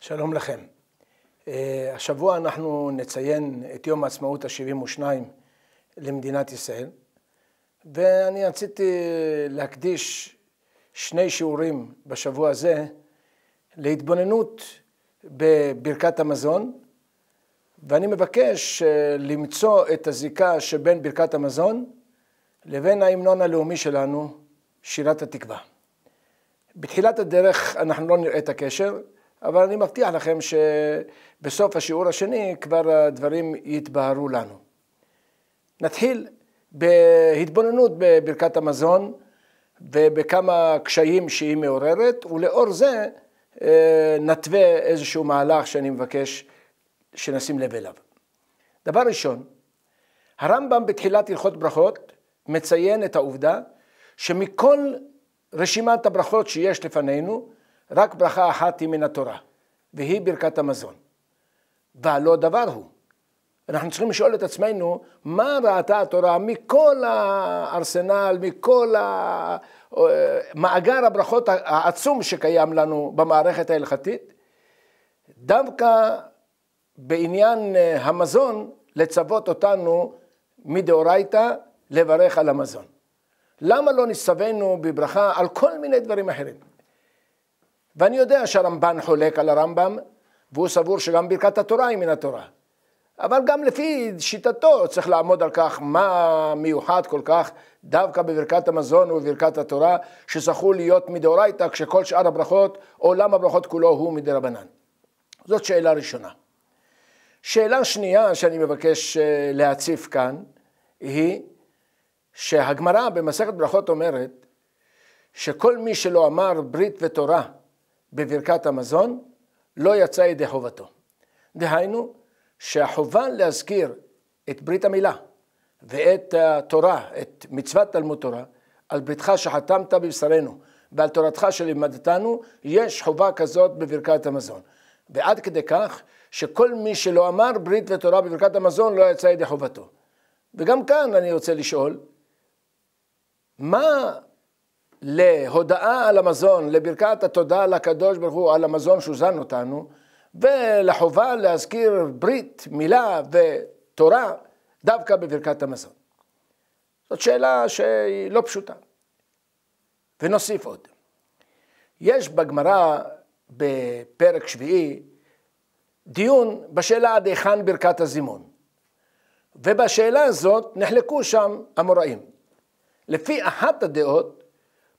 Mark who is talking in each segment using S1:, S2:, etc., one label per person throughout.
S1: שלום לכם. אה, השבוע אנחנו נציין את יום העצמאות ה-72 למדינת ישראל, ואני רציתי להקדיש שני שיעורים בשבוע הזה להתבוננות בברכת המזון, ואני מבקש אה, למצוא את הזיקה שבין ברכת המזון לבין ההמנון הלאומי שלנו, שירת התקווה. בתחילת הדרך אנחנו לא נראה את הקשר, אבל אני מבטיח לכם שבסוף השיעור השני כבר הדברים יתבהרו לנו. נתחיל בהתבוננות בברכת המזון ובכמה קשיים שהיא מעוררת, ולאור זה אה, נתווה איזשהו מהלך שאני מבקש שנשים לב אליו. דבר ראשון, הרמב"ם בתחילת הלכות ברכות מציין את העובדה שמכל רשימת הברכות שיש לפנינו, רק ברכה אחת היא מן התורה, והיא ברכת המזון. והלא דבר הוא. אנחנו צריכים לשאול את עצמנו, מה ראתה התורה מכל הארסנל, מכל אה, מאגר הברכות העצום שקיים לנו במערכת ההלכתית? דווקא בעניין אה, המזון, לצוות אותנו מדאורייתא לברך על המזון? למה לא נסתווינו בברכה על כל מיני דברים אחרים? ואני יודע שהרמב"ן חולק על הרמב"ם, והוא סבור שגם ברכת התורה היא מן התורה. אבל גם לפי שיטתו צריך לעמוד על כך מה מיוחד כל כך דווקא בברכת המזון ובברכת התורה שזכו להיות מדאורייתא כשכל שאר הברכות עולם הברכות כולו הוא מדרבנן. זאת שאלה ראשונה. שאלה שנייה שאני מבקש אה, להציף כאן היא שהגמרא במסכת ברכות אומרת שכל מי שלא אמר ברית ותורה בברכת המזון, לא יצא ידי חובתו. דהיינו, שהחובה להזכיר את ברית המילה ואת התורה, את מצוות תלמוד תורה, על ביתך שחתמת בבשרנו ועל תורתך שלימדתנו, יש חובה כזאת בברכת המזון. ועד כדי כך, שכל מי שלא אמר ברית ותורה בברכת המזון לא יצא ידי חובתו. וגם כאן אני רוצה לשאול, מה להודאה על המזון, לברכת התודה לקדוש ברוך הוא על המזון שהוזן אותנו, ולחובה להזכיר ברית, מילה ותורה דווקא בברכת המזון. זאת שאלה שהיא לא פשוטה. ונוסיף עוד. יש בגמרא בפרק שביעי דיון בשאלה עד היכן ברכת הזימון. ובשאלה הזאת נחלקו שם המוראים. לפי אחת הדעות,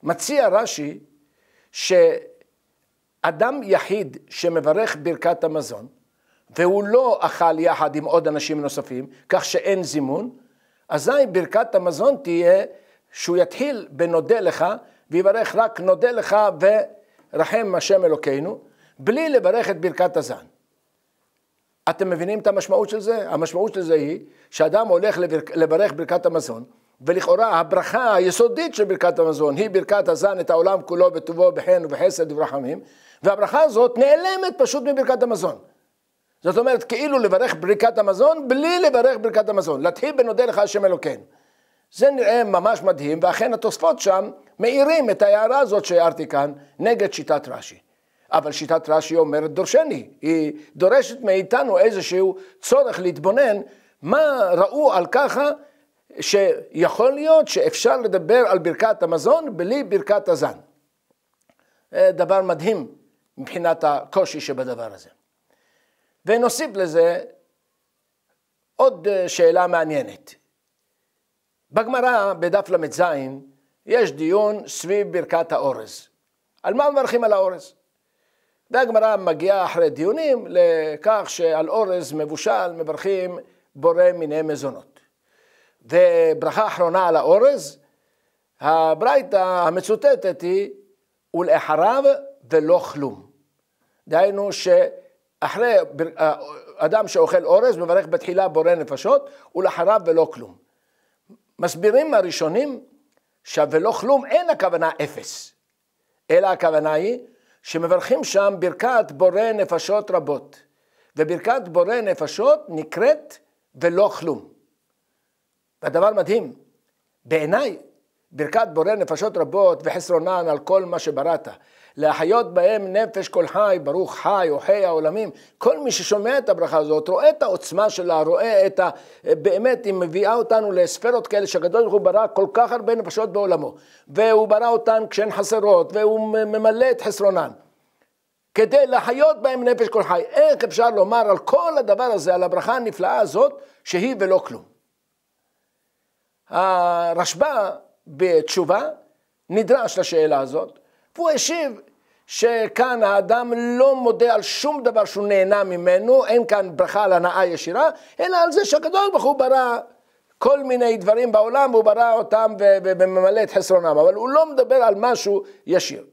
S1: מציע רש"י שאדם יחיד שמברך ברכת המזון, והוא לא אכל יחד עם עוד אנשים נוספים, כך שאין זימון, אזי ברכת המזון תהיה שהוא יתחיל בנודה לך, ויברך רק נודה לך ורחם השם אלוקינו, בלי לברך את ברכת הזן. אתם מבינים את המשמעות של זה? המשמעות של זה היא שאדם הולך לברך ברכת המזון, ולכאורה הברכה היסודית של ברכת המזון היא ברכת הזן את העולם כולו בטובו, בחן ובחסד וברחמים, והברכה הזאת נעלמת פשוט מברכת המזון. זאת אומרת, כאילו לברך ברכת המזון בלי לברך ברכת המזון. להתחיל בנודה לך השם אלוקינו. זה נראה ממש מדהים, ואכן התוספות שם מאירים את ההערה הזאת שהערתי כאן נגד שיטת רש"י. אבל שיטת רש"י אומרת דורשני, היא דורשת מאיתנו איזשהו צורך להתבונן מה ראו על ככה שיכול להיות שאפשר לדבר על ברכת המזון בלי ברכת הזן. אה, דבר מדהים מבחינת הקושי שבדבר הזה. ונוסיף לזה עוד אה, שאלה מעניינת. בגמרא, בדף ל"ז, יש דיון סביב ברכת האורז. על מה מברכים על האורז? והגמרא מגיעה אחרי דיונים לכך שעל אורז מבושל מברכים בורא מיני מזונות. זה ברכה אחרונה על האורז. הברייתא המצוטטת היא, ולאחריו ולא כלום. דהיינו שאחרי אדם שאוכל אורז, מברך בתחילה בורא נפשות, ולאחריו ולא כלום. מסבירים הראשונים שהוולא כלום" אין הכוונה אפס, אלא הכוונה היא שמברכים שם ברכת בורא נפשות רבות, וברכת בורא נפשות נקראת ולא כלום. והדבר מדהים, בעיניי, ברכת בורא נפשות רבות וחסרונן על כל מה שבראת. להחיות בהם נפש כל חי, ברוך חי, אוחי העולמים. כל מי ששומע את הברכה הזאת, רואה את העוצמה שלה, רואה את ה... באמת, היא מביאה אותנו לספרות כאלה שהקדוש ברוך הוא ברא כל כך הרבה נפשות בעולמו. והוא ברא אותן כשהן חסרות, והוא ממלא את חסרונן. כדי להחיות בהם נפש כל חי. איך אפשר לומר על כל הדבר הזה, על הברכה הנפלאה הזאת, שהיא ולא כלום? הרשב"א בתשובה נדרש לשאלה הזאת, והוא השיב שכאן האדם לא מודה על שום דבר שהוא נהנה ממנו, אין כאן ברכה על הנאה ישירה, אלא על זה שהקדוש ברוך הוא ברא כל מיני דברים בעולם, הוא ברא אותם וממלא את חסרונם, אבל הוא לא מדבר על משהו ישיר.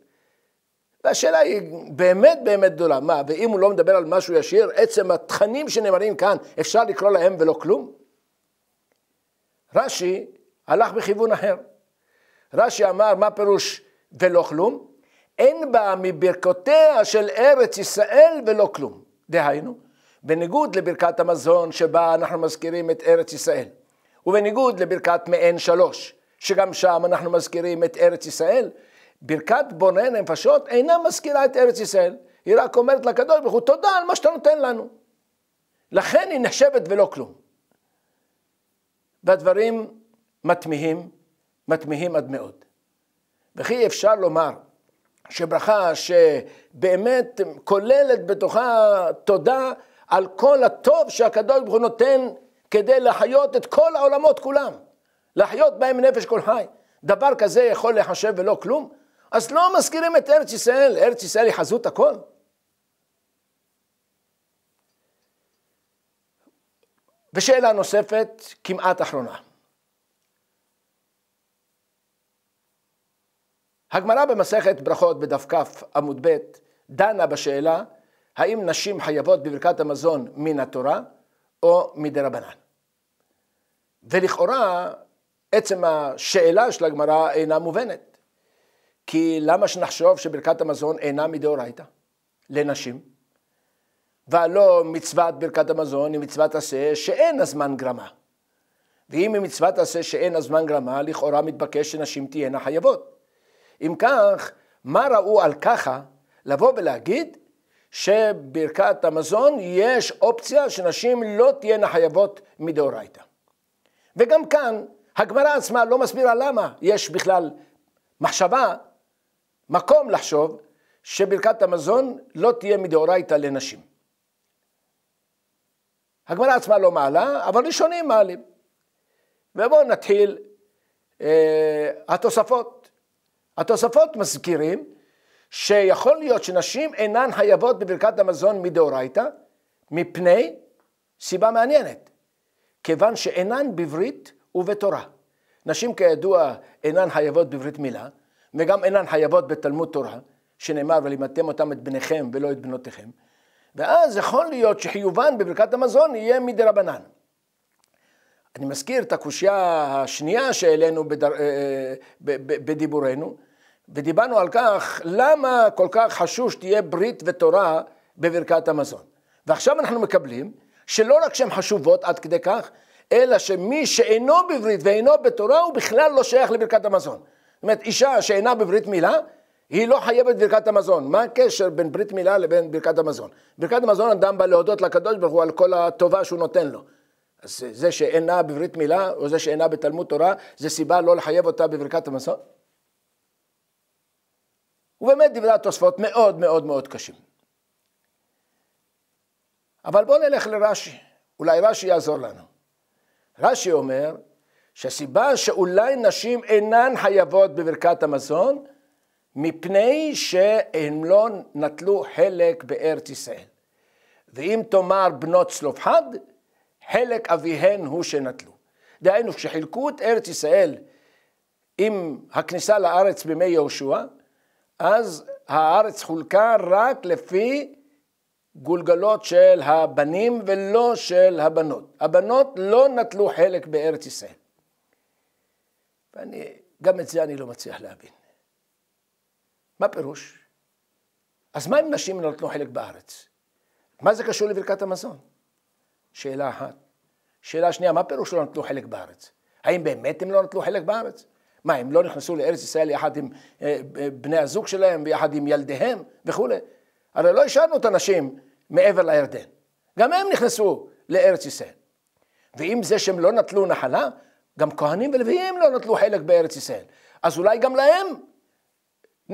S1: והשאלה היא באמת באמת גדולה, מה, ואם הוא לא מדבר על משהו ישיר, עצם התכנים שנאמרים כאן, אפשר לקרוא להם ולא כלום? רש"י הלך בכיוון אחר. רש"י אמר, מה פירוש ולא כלום? אין בה מברכותיה של ארץ ישראל ולא כלום. דהיינו, בניגוד לברכת המזון שבה אנחנו מזכירים את ארץ ישראל, ובניגוד לברכת מעין שלוש, שגם שם אנחנו מזכירים את ארץ ישראל, ברכת בונה נפשות אינה מזכירה את ארץ ישראל, היא רק אומרת לקדוש ברוך הוא, תודה על מה שאתה נותן לנו. לכן היא נחשבת ולא כלום. והדברים מתמיהים, מתמיהים עד מאוד. וכי אפשר לומר שברכה שבאמת כוללת בתוכה תודה על כל הטוב שהקדוש ברוך הוא נותן כדי לחיות את כל העולמות כולם, לחיות בהם נפש כל חי. דבר כזה יכול להיחשב ולא כלום? אז לא מזכירים את ארץ ישראל, ארץ ישראל היא חזות הכל. ושאלה נוספת, כמעט אחרונה. הגמרא במסכת ברכות בדף כ עמוד ב' דנה בשאלה האם נשים חייבות בברכת המזון מן התורה או רבנן. ולכאורה עצם השאלה של הגמרא אינה מובנת. כי למה שנחשוב שברכת המזון אינה מדאורייתא לנשים? והלא מצוות ברכת המזון היא מצוות עשה שאין הזמן גרמה. ואם היא מצוות עשה שאין הזמן גרמה, לכאורה מתבקש שנשים תהיינה חייבות. אם כך, מה ראו על ככה לבוא ולהגיד שברכת המזון יש אופציה שנשים לא תהיינה חייבות מדאורייתא. וגם כאן, הגמרא עצמה לא מסבירה למה יש בכלל מחשבה, מקום לחשוב, שברכת המזון לא תהיה מדאורייתא לנשים. הגמרא עצמה לא מעלה, אבל ראשונים מעלים. ובואו נתחיל אה, התוספות. התוספות מזכירים שיכול להיות שנשים אינן חייבות בברכת המזון מדאורייתא, מפני סיבה מעניינת, כיוון שאינן בברית ובתורה. נשים כידוע אינן חייבות בברית מילה, וגם אינן חייבות בתלמוד תורה, שנאמר ולימדתם אותם את בניכם ולא את בנותיכם. ואז יכול להיות שחיובן בברכת המזון יהיה מדרבנן. אני מזכיר את הקושייה השנייה שהעלינו בדר... אה, בדיבורנו, ודיברנו על כך למה כל כך חשוב שתהיה ברית ותורה בברכת המזון. ועכשיו אנחנו מקבלים שלא רק שהן חשובות עד כדי כך, אלא שמי שאינו בברית ואינו בתורה הוא בכלל לא שייך לברכת המזון. זאת אומרת, אישה שאינה בברית מילה, היא לא חייבת ברכת המזון. מה הקשר בין ברית מילה לבין ברכת המזון? ברכת המזון אדם בא להודות לקדוש ברוך הוא על כל הטובה שהוא נותן לו. אז זה שאינה בברית מילה, או זה שאינה בתלמוד תורה, זה סיבה לא לחייב אותה בברכת המזון? ובאמת דברי התוספות מאוד מאוד מאוד קשים. אבל בואו נלך לרש"י, אולי רש"י יעזור לנו. רש"י אומר שהסיבה שאולי נשים אינן חייבות בברכת המזון, מפני שהם לא נטלו חלק בארץ ישראל. ואם תאמר בנות צלופחד, חלק אביהן הוא שנטלו. דהיינו, כשחילקו את ארץ ישראל עם הכניסה לארץ בימי יהושע, אז הארץ חולקה רק לפי גולגלות של הבנים ולא של הבנות. הבנות לא נטלו חלק בארץ ישראל. ואני, גם את זה אני לא מצליח להבין. מה פירוש? אז מה אם נשים לא נתנו חלק בארץ? מה זה קשור לברכת המזון? שאלה אחת. שאלה שנייה, מה פירוש לא נתנו חלק בארץ? האם באמת הם לא נתנו חלק בארץ? מה, הם לא נכנסו לארץ ישראל יחד עם אה, בני הזוג שלהם ויחד עם ילדיהם וכולי? הרי לא השארנו את הנשים מעבר לירדן. גם הם נכנסו לארץ ישראל. ואם זה שהם לא נטלו נחלה, גם כהנים ולוויים לא נטלו חלק בארץ ישראל. אז אולי גם להם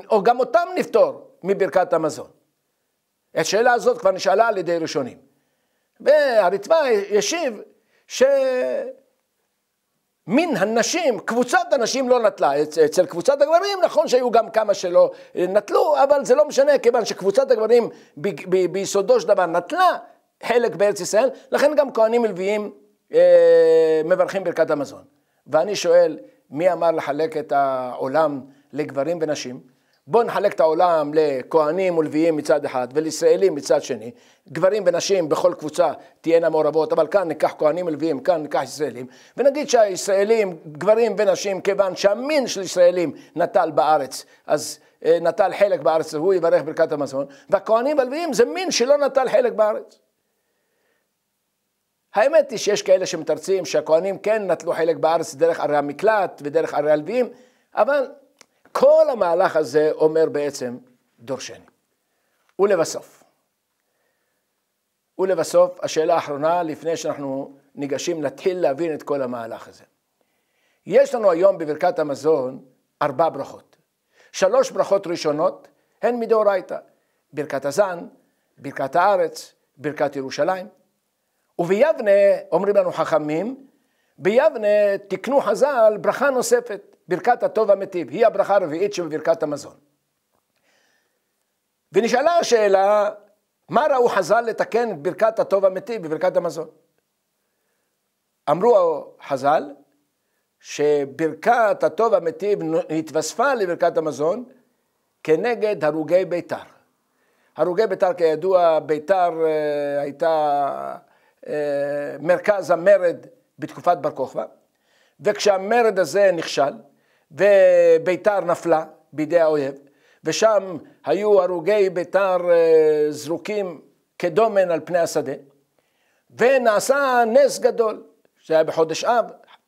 S1: או גם אותם נפטור מברכת המזון. השאלה הזאת כבר נשאלה על ידי ראשונים. והרצפה ישיב שמין הנשים, קבוצת הנשים לא נטלה. אצל קבוצת הגברים נכון שהיו גם כמה שלא אה, נטלו, אבל זה לא משנה כיוון שקבוצת הגברים ב, ב, ביסודו של דבר נטלה חלק בארץ ישראל, לכן גם כהנים מלוויים אה, מברכים ברכת המזון. ואני שואל, מי אמר לחלק את העולם לגברים ונשים? בואו נחלק את העולם לכהנים ולוויים מצד אחד ולישראלים מצד שני. גברים ונשים בכל קבוצה תהיינה מעורבות, אבל כאן ניקח כהנים ולוויים, כאן ניקח ישראלים. ונגיד שהישראלים, גברים ונשים, כיוון שהמין של ישראלים נטל בארץ, אז אה, נטל חלק בארץ, הוא יברך ברכת המזון. והכהנים והלוויים זה מין שלא נטל חלק בארץ. האמת היא שיש כאלה שמתרצים שהכהנים כן נטלו חלק בארץ דרך ערי המקלט ודרך ערי הלוויים, אבל כל המהלך הזה אומר בעצם דורשני. ולבסוף, ולבסוף, השאלה האחרונה, לפני שאנחנו ניגשים להתחיל להבין את כל המהלך הזה. יש לנו היום בברכת המזון ארבע ברכות. שלוש ברכות ראשונות הן מדאורייתא, ברכת הזן, ברכת הארץ, ברכת ירושלים. וביבנה, אומרים לנו חכמים, ביבנה תיקנו חז"ל ברכה נוספת, ברכת הטוב המטיב, היא הברכה הרביעית שבברכת המזון. ונשאלה השאלה, מה ראו חז"ל לתקן את ברכת הטוב המטיב בברכת המזון? אמרו חז"ל, שברכת הטוב המטיב התווספה לברכת המזון כנגד הרוגי ביתר. הרוגי ביתר, כידוע, ביתר אה, הייתה אה, מרכז המרד בתקופת בר כוכבא, וכשהמרד הזה נכשל, וביתר נפלה בידי האויב, ושם היו הרוגי ביתר אה, זרוקים כדומן על פני השדה, ונעשה נס גדול, שהיה בחודש אב,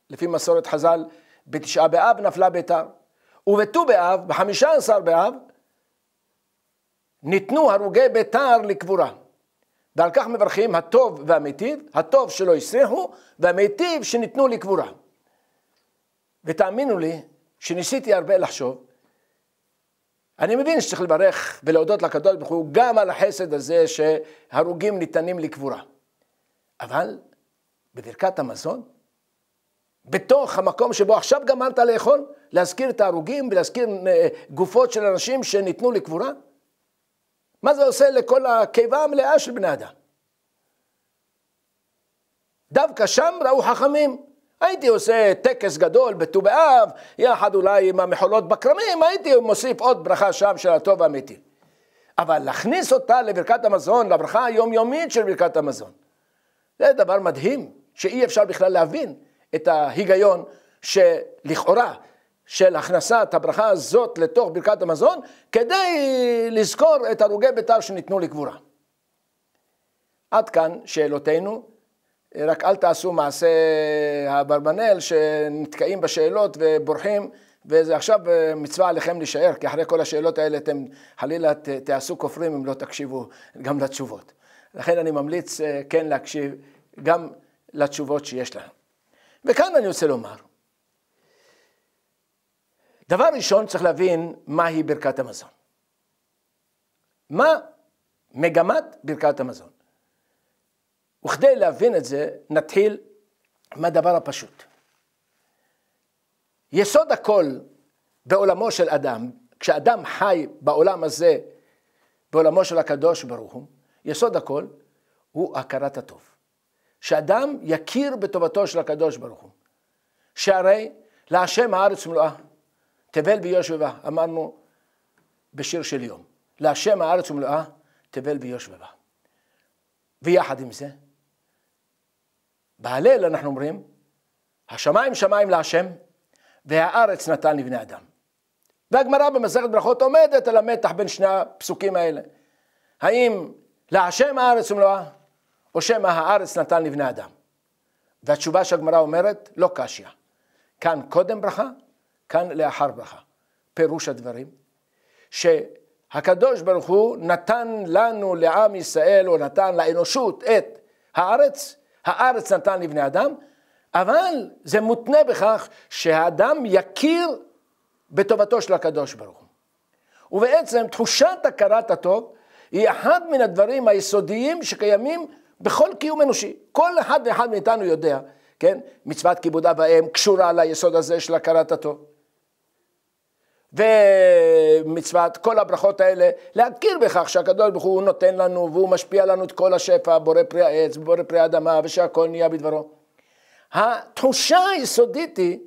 S1: לפי מסורת חז"ל, בתשעה באב נפלה ביתר, ובט"ו באב, בחמישה עשר באב, ניתנו הרוגי ביתר לקבורה. ועל כך מברכים הטוב והמיטיב, הטוב שלא הסריחו, והמיטיב שניתנו לקבורה. ותאמינו לי, שניסיתי הרבה לחשוב, אני מבין שצריך לברך ולהודות לקדוש ברוך הוא גם על החסד הזה שהרוגים ניתנים לקבורה. אבל בברכת המזון, בתוך המקום שבו עכשיו גמרת לאכול, להזכיר את ההרוגים ולהזכיר אה, גופות של אנשים שניתנו לקבורה? מה זה עושה לכל הקיבה המלאה של בני אדם? דווקא שם ראו חכמים הייתי עושה טקס גדול בט"ו באב, יחד אולי עם המחולות בכרמים, הייתי מוסיף עוד ברכה שם של הטוב האמיתי. אבל להכניס אותה לברכת המזון, לברכה היומיומית של ברכת המזון, זה דבר מדהים, שאי אפשר בכלל להבין את ההיגיון שלכאורה של הכנסת הברכה הזאת לתוך ברכת המזון, כדי לזכור את הרוגי בית"ר שניתנו לקבורה. עד כאן שאלותינו. רק אל תעשו מעשה האברבנל שנתקעים בשאלות ובורחים וזה עכשיו אה, מצווה עליכם להישאר, כי אחרי כל השאלות האלה אתם חלילה תעשו כופרים אם לא תקשיבו גם לתשובות. לכן אני ממליץ אה, כן להקשיב גם לתשובות שיש לנו. וכאן אני רוצה לומר, דבר ראשון צריך להבין מהי ברכת המזון. מה מגמת ברכת המזון? וכדי להבין את זה, נתחיל מהדבר הפשוט. יסוד הכל בעולמו של אדם, כשאדם חי בעולם הזה, בעולמו של הקדוש ברוך הוא, יסוד הכל הוא הכרת הטוב. שאדם יכיר בטובתו של הקדוש ברוך הוא. שהרי להשם הארץ מלואה, תבל ביושבבה, אמרנו בשיר של יום. להשם הארץ ומלואה, תבל ביושבבה. ויחד עם זה, בהלל אנחנו אומרים, השמיים שמיים להשם, והארץ נתן לבני אדם. והגמרא במסכת ברכות עומדת על המתח בין שני הפסוקים האלה. האם להשם הארץ ומלואה, או שמא הארץ נתן לבני אדם? והתשובה שהגמרא אומרת, לא קשיא. כאן קודם ברכה, כאן לאחר ברכה. פירוש הדברים, שהקדוש ברוך הוא נתן לנו, לעם ישראל, או נתן לאנושות את הארץ, הארץ נתן לבני אדם, אבל זה מותנה בכך שהאדם יכיר בטובתו של הקדוש ברוך הוא. ובעצם תחושת הכרת הטוב היא אחד מן הדברים היסודיים שקיימים בכל קיום אנושי. כל אחד ואחד מאיתנו יודע, כן? מצוות כיבוד אב ואם קשורה ליסוד הזה של הכרת הטוב. ומצוות, כל הברכות האלה, להכיר בכך שהקדוש ברוך הוא נותן לנו והוא משפיע לנו את כל השפע, בורא פרי העץ, בורא פרי האדמה, ושהכול נהיה בדברו. התחושה היסודית היא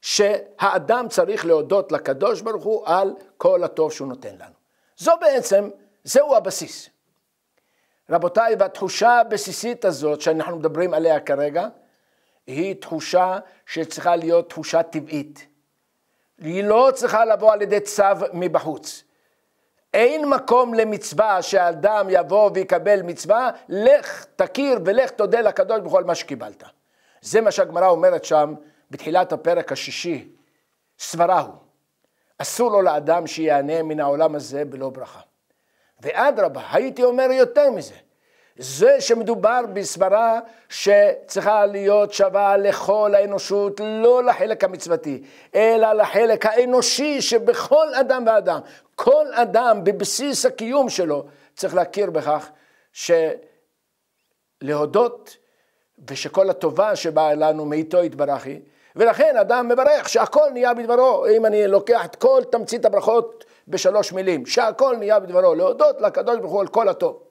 S1: שהאדם צריך להודות לקדוש ברוך הוא על כל הטוב שהוא נותן לנו. זו בעצם, זהו הבסיס. רבותיי, והתחושה הבסיסית הזאת שאנחנו מדברים עליה כרגע, היא תחושה שצריכה להיות תחושה טבעית. היא לא צריכה לבוא על ידי צו מבחוץ. אין מקום למצווה שאדם יבוא ויקבל מצווה, לך תכיר ולך תודה לקדוש ברוך הוא על מה שקיבלת. זה מה שהגמרא אומרת שם בתחילת הפרק השישי, סברה הוא. אסור לו לאדם שיענה מן העולם הזה בלא ברכה. ואדרבה, הייתי אומר יותר מזה, זה שמדובר בסברה שצריכה להיות שווה לכל האנושות, לא לחלק המצוותי, אלא לחלק האנושי שבכל אדם ואדם, כל אדם בבסיס הקיום שלו, צריך להכיר בכך שלהודות ושכל הטובה שבאה אלינו מאיתו יתברכי, ולכן אדם מברך שהכל נהיה בדברו, אם אני לוקח את כל תמצית הברכות בשלוש מילים, שהכל נהיה בדברו, להודות לקדוש ברוך הוא על כל הטוב.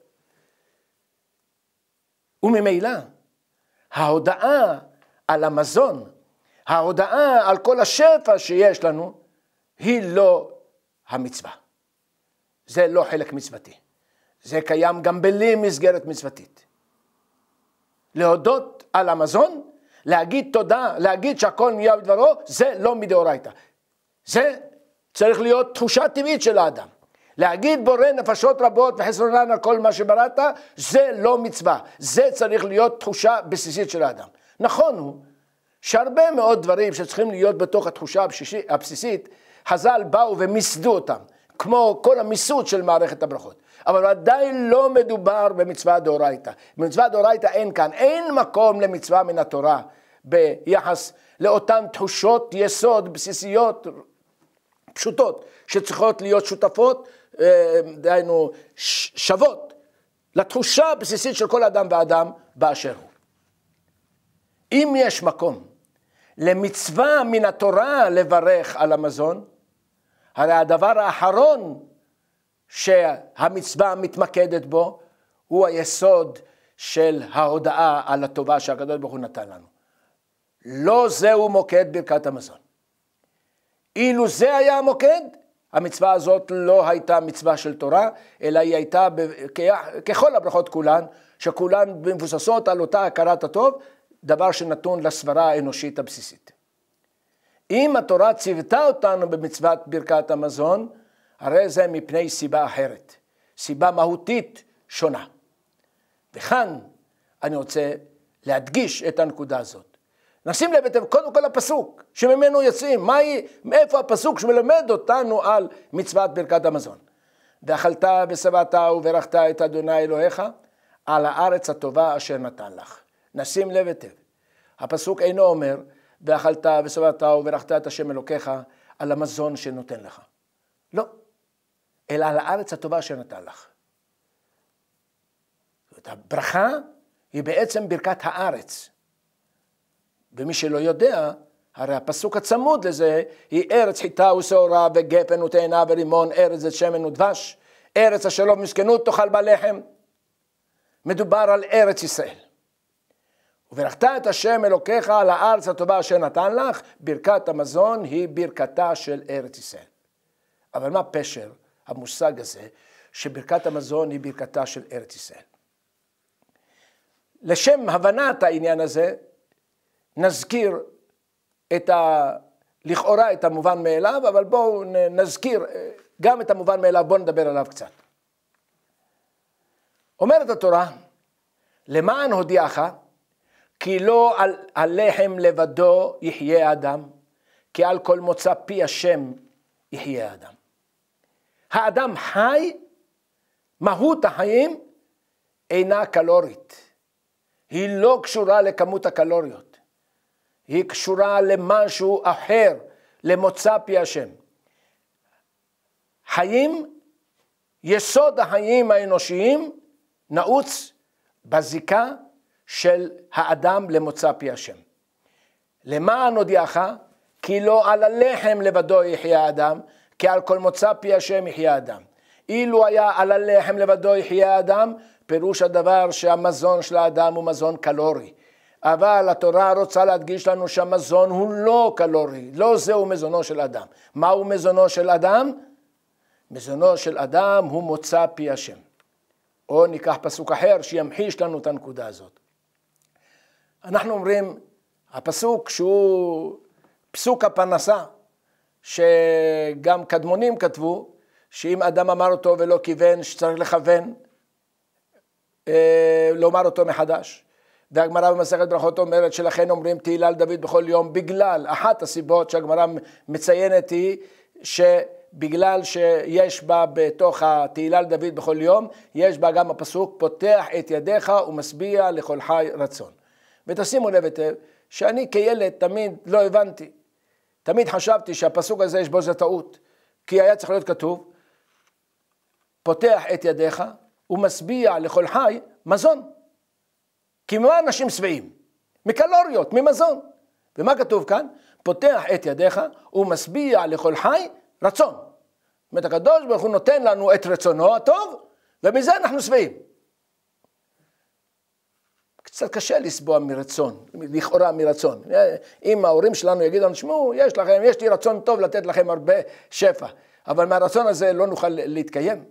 S1: וממילא, ההודעה על המזון, ההודעה על כל השפע שיש לנו, היא לא המצווה. זה לא חלק מצוותי. זה קיים גם בלי מסגרת מצוותית. להודות על המזון, להגיד תודה, להגיד שהכל נהיה בדברו, זה לא מדאורייתא. זה צריך להיות תחושה טבעית של האדם. להגיד בורא נפשות רבות וחסרונן על כל מה שבראת, זה לא מצווה. זה צריך להיות תחושה בסיסית של האדם. נכון הוא שהרבה מאוד דברים שצריכים להיות בתוך התחושה הבסיסית, חז"ל באו ומיסדו אותם, כמו כל המיסוד של מערכת הברכות. אבל עדיין לא מדובר במצווה דאורייתא. במצווה דאורייתא אין כאן, אין מקום למצווה מן התורה ביחס לאותן תחושות יסוד בסיסיות פשוטות שצריכות להיות שותפות אה, דהיינו, שוות לתחושה הבסיסית של כל אדם ואדם באשר הוא. אם יש מקום למצווה מן התורה לברך על המזון, הרי הדבר האחרון שהמצווה מתמקדת בו, הוא היסוד של ההודעה על הטובה שהקדוש ברוך הוא נתן לנו. לא זהו מוקד ברכת המזון. אילו זה היה המוקד, המצווה הזאת לא הייתה מצווה של תורה, אלא היא הייתה ככל הברכות כולן, שכולן מבוססות על אותה הכרת הטוב, דבר שנתון לסברה האנושית הבסיסית. אם התורה ציוותה אותנו במצוות ברכת המזון, הרי זה מפני סיבה אחרת, סיבה מהותית שונה. וכאן אני רוצה להדגיש את הנקודה הזאת. נשים לב היטב, קודם כל הפסוק שממנו יוצאים, מהי, מאיפה הפסוק שמלמד אותנו על מצוות ברכת המזון. ואכלת ושבעת וברכת את אדוני אלוהיך על הארץ הטובה אשר נתן לך. נשים לב היטב, הפסוק אינו אומר, ואכלת ושבעת וברכת את השם אלוקיך על המזון שנותן לך. לא, אלא על הארץ הטובה אשר נתן לך. זאת אומרת, הברכה היא בעצם ברכת הארץ. ומי שלא יודע, הרי הפסוק הצמוד לזה, היא ארץ חיטה ושעורה וגפן ותאנה ורימון, ארץ את שמן ודבש, ארץ אשר לא במסכנות תאכל בה לחם. מדובר על ארץ ישראל. וברכת את השם אלוקיך על הארץ הטובה אשר נתן לך, ברכת המזון היא ברכתה של ארץ ישראל. אבל מה פשר המושג הזה, שברכת המזון היא ברכתה של ארץ ישראל? לשם הבנת העניין הזה, נזכיר את ה... לכאורה את המובן מאליו, אבל בואו נזכיר אה, גם את המובן מאליו, בואו נדבר עליו קצת. אומרת התורה, למען הודיעך, כי לא על הלחם לבדו יחיה האדם, כי על כל מוצא פי השם יחיה האדם. האדם חי, מהות החיים אינה קלורית. היא לא קשורה לכמות הקלוריות. היא קשורה למשהו אחר, למוצא פי השם. חיים, יסוד החיים האנושיים נעוץ בזיקה של האדם למוצא פי השם. למען הודיעך, כי לא על הלחם לבדו יחיה האדם, כי על כל מוצא פי השם יחיה האדם. אילו היה על הלחם לבדו יחיה האדם, פירוש הדבר שהמזון של האדם הוא מזון קלורי. אבל התורה רוצה להדגיש לנו שהמזון הוא לא קלורי, לא זהו מזונו של אדם. מהו מזונו של אדם? מזונו של אדם הוא מוצא פי השם. או ניקח פסוק אחר שימחיש לנו את הנקודה הזאת. אנחנו אומרים, הפסוק שהוא פסוק הפרנסה, שגם קדמונים כתבו, שאם אדם אמר אותו ולא כיוון, שצריך לכוון, אה, לומר אותו מחדש. והגמרא במסכת ברכות אומרת שלכן אומרים תהילה לדוד בכל יום, בגלל, אחת הסיבות שהגמרא מציינת היא שבגלל שיש בה בתוך התהילה לדוד בכל יום, יש בה גם הפסוק פותח את ידיך ומשביע לכל חי רצון. ותשימו לב היטב שאני כילד תמיד לא הבנתי, תמיד חשבתי שהפסוק הזה יש בו איזו טעות, כי היה צריך להיות כתוב פותח את ידיך ומשביע לכל חי מזון. כי ממה אנשים שבעים? מקלוריות, ממזון. ומה כתוב כאן? פותח את ידיך ומשביע לכל חי רצון. זאת אומרת, הקדוש ברוך הוא נותן לנו את רצונו הטוב, ומזה אנחנו שבעים. קצת קשה לסבוע מרצון, לכאורה מרצון. אה, אם ההורים שלנו יגידו לנו, שמעו, יש לכם, יש לי רצון טוב לתת לכם הרבה שפע, אבל מהרצון הזה לא נוכל להתקיים.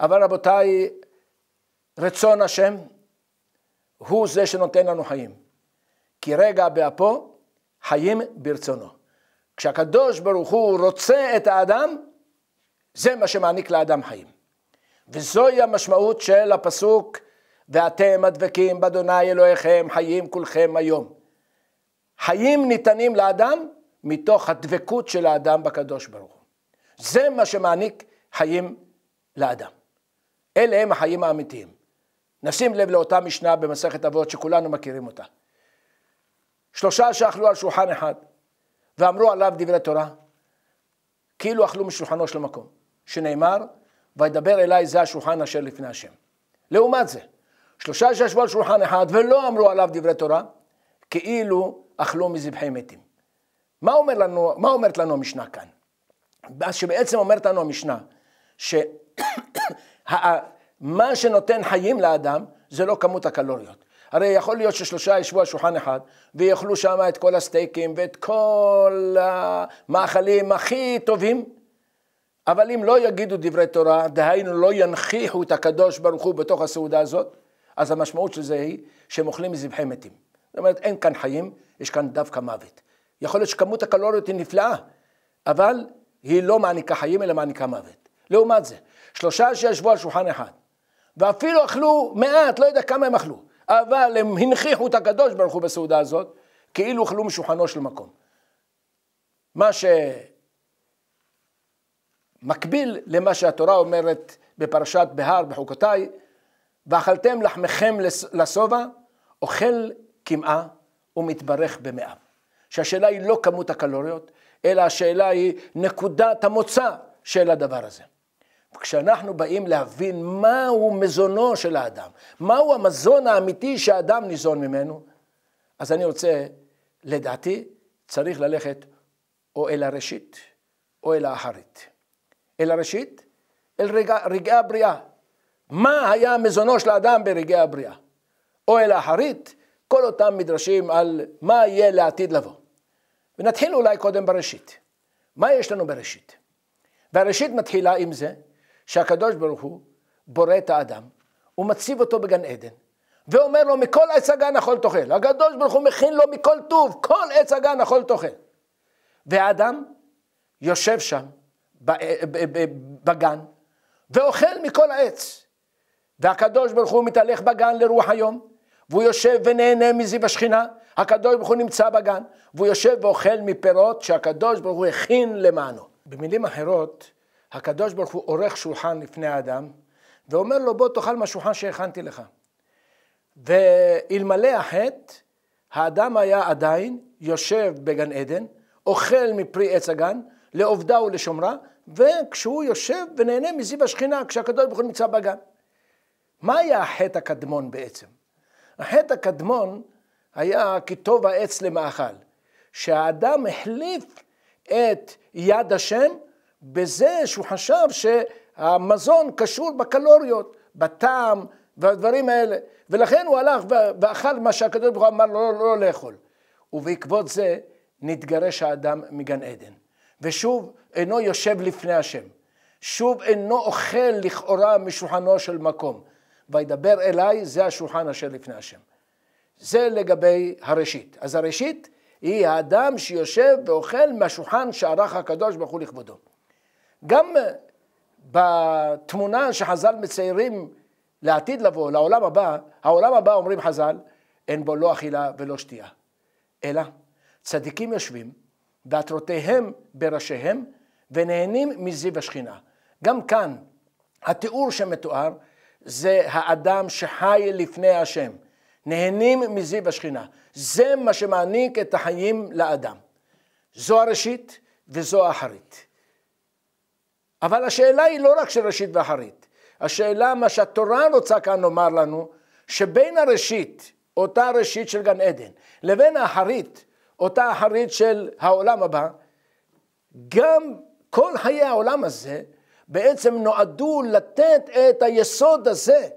S1: אבל רבותיי, רצון השם הוא זה שנותן לנו חיים. כי רגע באפו, חיים ברצונו. כשהקדוש ברוך הוא רוצה את האדם, זה מה שמעניק לאדם חיים. וזוהי המשמעות של הפסוק, ואתם הדבקים באדוני אלוהיכם, חיים כולכם היום. חיים ניתנים לאדם מתוך הדבקות של האדם בקדוש ברוך הוא. זה מה שמעניק חיים לאדם. אלה הם החיים האמיתיים. נשים לב לאותה משנה במסכת אבות שכולנו מכירים אותה. שלושה שאכלו על שולחן אחד ואמרו עליו דברי תורה, כאילו אכלו משולחנו של המקום, שנאמר, וידבר אליי זה השולחן אשר לפני השם. לעומת זה, שלושה שישבו על שולחן אחד ולא אמרו עליו דברי תורה, כאילו אכלו מזבחי מתים. מה, אומר לנו, מה אומרת לנו המשנה כאן? שבעצם אומרת לנו המשנה, ש... מה שנותן חיים לאדם זה לא כמות הקלוריות. הרי יכול להיות ששלושה ישבו על שולחן אחד ויאכלו שם את כל הסטייקים ואת כל המאכלים הכי טובים, אבל אם לא יגידו דברי תורה, דהיינו לא ינכיחו את הקדוש ברוך הוא בתוך הסעודה הזאת, אז המשמעות של זה היא שהם אוכלים מזבחי מתים. זאת אומרת, אין כאן חיים, יש כאן דווקא מוות. יכול להיות שכמות הקלוריות היא נפלאה, אבל היא לא מעניקה חיים אלא מעניקה מוות. לעומת זה, שלושה שישבו על שולחן אחד ואפילו אכלו מעט, לא יודע כמה הם אכלו, אבל הם הנכיחו את הקדוש ברוך הוא בסעודה הזאת, כאילו אכלו משולחנו של מקום. מה שמקביל למה שהתורה אומרת בפרשת בהר בחוקותיי, ואכלתם לחמכם לשובע, אוכל קמעה ומתברך במאה. שהשאלה היא לא כמות הקלוריות, אלא השאלה היא נקודת המוצא של הדבר הזה. כשאנחנו באים להבין מהו מזונו של האדם, מהו המזון האמיתי שהאדם ניזון ממנו, אז אני רוצה, לדעתי, צריך ללכת או אל הראשית או אל האחרית. אל הראשית, אל רגע, רגעי הבריאה. מה היה מזונו של האדם ברגעי הבריאה? או אל האחרית, כל אותם מדרשים על מה יהיה לעתיד לבוא. ונתחיל אולי קודם בראשית. מה יש לנו בראשית? והראשית מתחילה עם זה שהקדוש ברוך הוא בורא את האדם, הוא מציב אותו בגן עדן, ואומר לו, מכל עץ הגן אכול תאכל. הקדוש ברוך הוא מכין לו מכל טוב, כל עץ הגן אכול תאכל. והאדם יושב שם, אה, בגן, ואוכל מכל העץ. והקדוש ברוך הוא מתהלך בגן לרוח היום, והוא יושב ונהנה מזיו השכינה, הקדוש ברוך הוא נמצא בגן, והוא יושב ואוכל מפירות שהקדוש ברוך הוא הכין למענו. במילים אחרות, הקדוש ברוך הוא עורך שולחן לפני האדם, ואומר לו בוא תאכל מהשולחן שהכנתי לך. ואלמלא החטא, האדם היה עדיין יושב בגן עדן, אוכל מפרי עץ הגן, לעובדה ולשומרה, וכשהוא יושב ונהנה מזיו השכינה, כשהקדוש ברוך הוא נמצא בגן. מה היה החטא הקדמון בעצם? החטא הקדמון היה כי טוב העץ למאכל, שהאדם החליף את יד השם בזה שהוא חשב שהמזון קשור בקלוריות, בטעם והדברים האלה. ולכן הוא הלך ואכל מה שהקדוש ברוך הוא אמר לו לא, לא, לא לאכול. ובעקבות זה נתגרש האדם מגן עדן. ושוב אינו יושב לפני השם. שוב אינו אוכל לכאורה משולחנו של מקום. וידבר אליי, זה השולחן אשר לפני השם. זה לגבי הראשית. אז הראשית היא האדם שיושב ואוכל מהשולחן שערך הקדוש ברוך הוא לכבודו. גם אה, בתמונה שחז"ל מציירים לעתיד לבוא, לעולם הבא, העולם הבא, אומרים חז"ל, אין בו לא אכילה ולא שתייה. אלא צדיקים יושבים, ועטרותיהם בראשיהם, ונהנים מזיו השכינה. גם כאן, התיאור שמתואר זה האדם שחי לפני השם. נהנים מזיו השכינה. זה מה שמעניק את החיים לאדם. זו הראשית וזו האחרית. אבל השאלה היא לא רק של ראשית ואחרית. השאלה, מה שהתורה רוצה כאן לומר לנו, שבין הראשית, אותה ראשית של גן עדן, לבין האחרית, אותה אחרית של העולם הבא, גם כל חיי העולם הזה בעצם נועדו לתת את היסוד הזה,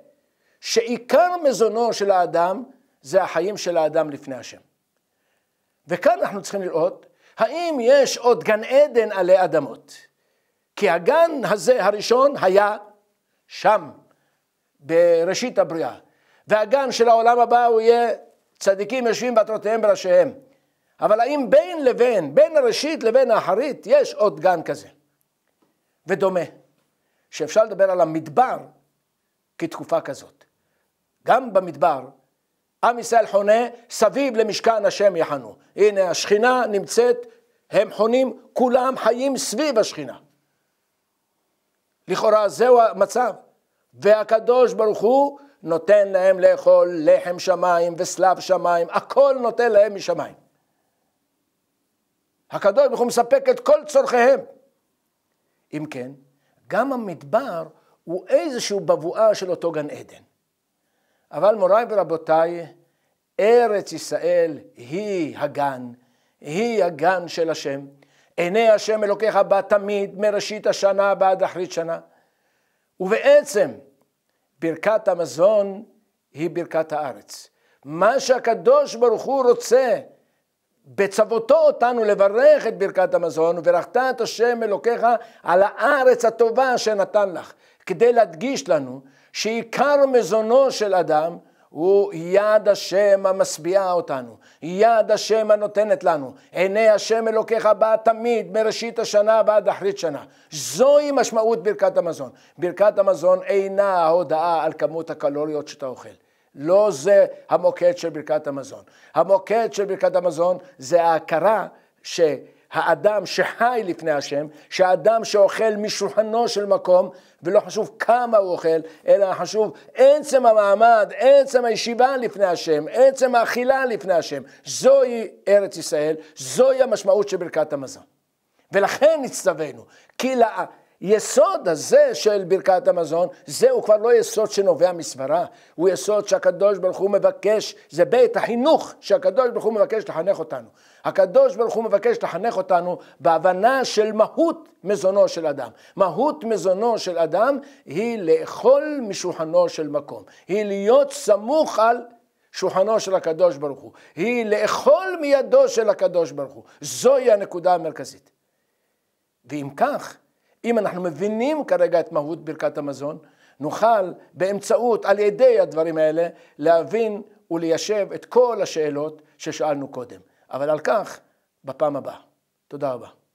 S1: שעיקר מזונו של האדם זה החיים של האדם לפני השם. וכאן אנחנו צריכים לראות האם יש עוד גן עדן עלי אדמות. כי הגן הזה הראשון היה שם, בראשית הבריאה. והגן של העולם הבא הוא יהיה צדיקים יושבים בעטרותיהם בראשיהם. אבל האם בין לבין, בין הראשית לבין האחרית, יש עוד גן כזה? ודומה, שאפשר לדבר על המדבר כתקופה כזאת. גם במדבר, עם ישראל חונה סביב למשכן השם יחנו. הנה השכינה נמצאת, הם חונים, כולם חיים סביב השכינה. לכאורה זהו המצב. והקדוש ברוך הוא נותן להם לאכול לחם שמיים וסלב שמיים, הכל נותן להם משמיים. הקדוש ברוך הוא מספק את כל צורכיהם. אם כן, גם המדבר הוא איזושהי בבואה של אותו גן עדן. אבל מוריי ורבותיי, ארץ ישראל היא הגן, היא הגן של השם, עיני השם אלוקיך בה תמיד, מראשית השנה ועד אחרית שנה. ובעצם, ברכת המזון היא ברכת הארץ. מה שהקדוש ברוך הוא רוצה בצוותו אותנו לברך את ברכת המזון, וברכת את השם אלוקיך על הארץ הטובה שנתן לך, כדי להדגיש לנו שעיקר מזונו של אדם הוא יד השם המשביעה אותנו, יד השם הנותנת לנו, עיני השם אלוקיך באה תמיד מראשית השנה ועד אחרית שנה. זוהי משמעות ברכת המזון. ברכת המזון אינה ההודעה על כמות הקלוריות שאתה אוכל. לא זה המוקד של ברכת המזון. המוקד של ברכת המזון זה ההכרה ש... האדם שחי לפני השם, שהאדם שאוכל משולחנו של מקום, ולא חשוב כמה הוא אוכל, אלא חשוב עצם המעמד, עצם הישיבה לפני השם, עצם האכילה לפני השם. זוהי ארץ ישראל, זוהי המשמעות של ברכת המזון. ולכן נצטווינו, כי לה... היסוד הזה של ברכת המזון, הוא כבר לא יסוד שנובע מסברה, הוא יסוד שהקדוש ברוך הוא מבקש, זה בית החינוך שהקדוש ברוך הוא מבקש לחנך אותנו. הקדוש ברוך הוא מבקש לחנך אותנו בהבנה של מהות מזונו של אדם. מהות מזונו של אדם היא לאכול משולחנו של מקום, היא להיות סמוך על שולחנו של הקדוש ברוך הוא, היא לאכול מידו של הקדוש ברוך הוא. זוהי הנקודה המרכזית. ואם כך, אם אנחנו מבינים כרגע את מהות ברכת המזון, נוכל באמצעות, על ידי הדברים האלה, להבין וליישב את כל השאלות ששאלנו קודם. אבל על כך, בפעם הבאה. תודה רבה.